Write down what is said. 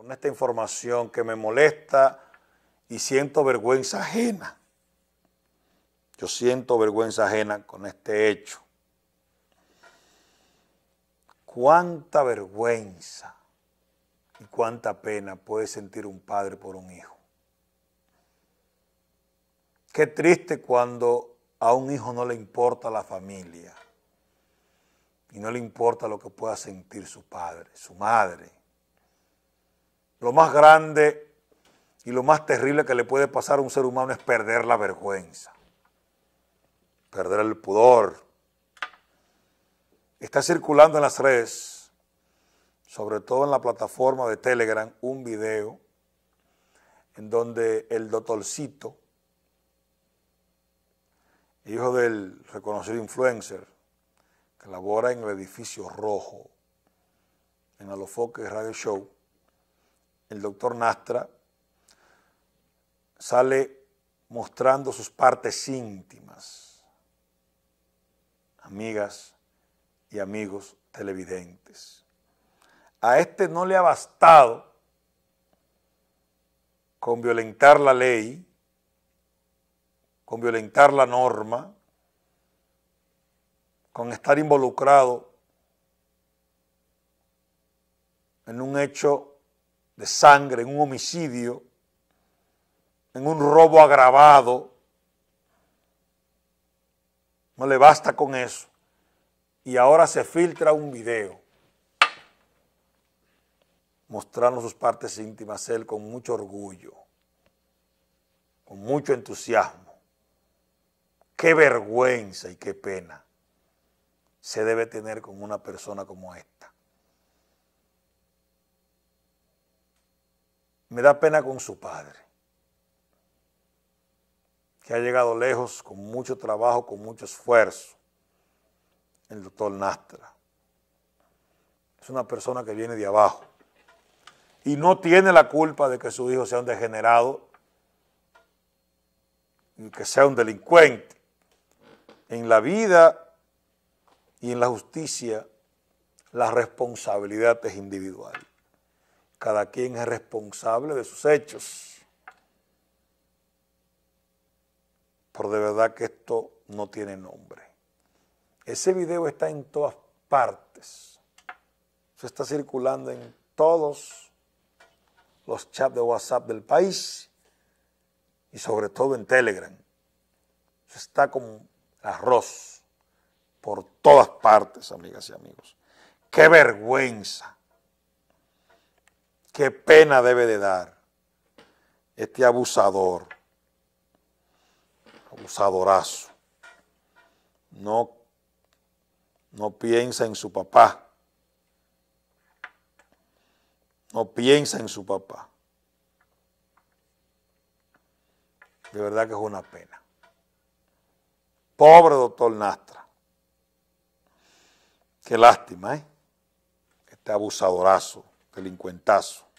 con esta información que me molesta y siento vergüenza ajena. Yo siento vergüenza ajena con este hecho. Cuánta vergüenza y cuánta pena puede sentir un padre por un hijo. Qué triste cuando a un hijo no le importa la familia y no le importa lo que pueda sentir su padre, su madre. Lo más grande y lo más terrible que le puede pasar a un ser humano es perder la vergüenza, perder el pudor. Está circulando en las redes, sobre todo en la plataforma de Telegram, un video en donde el doctorcito, hijo del reconocido influencer, que labora en el edificio rojo, en Alofoque Radio Show, el doctor Nastra sale mostrando sus partes íntimas, amigas y amigos televidentes. A este no le ha bastado con violentar la ley, con violentar la norma, con estar involucrado en un hecho de sangre, en un homicidio, en un robo agravado. No le basta con eso. Y ahora se filtra un video mostrando sus partes íntimas él con mucho orgullo, con mucho entusiasmo. Qué vergüenza y qué pena se debe tener con una persona como esta. me da pena con su padre, que ha llegado lejos con mucho trabajo, con mucho esfuerzo, el doctor Nastra. Es una persona que viene de abajo y no tiene la culpa de que su hijo sea un degenerado, que sea un delincuente. En la vida y en la justicia, la responsabilidad es individual. Cada quien es responsable de sus hechos. Por de verdad que esto no tiene nombre. Ese video está en todas partes. Se está circulando en todos los chats de WhatsApp del país y sobre todo en Telegram. está como arroz por todas partes, amigas y amigos. ¡Qué vergüenza! qué pena debe de dar este abusador, abusadorazo. No, no piensa en su papá. No piensa en su papá. De verdad que es una pena. Pobre doctor Nastra. Qué lástima, ¿eh? Este abusadorazo delincuentazo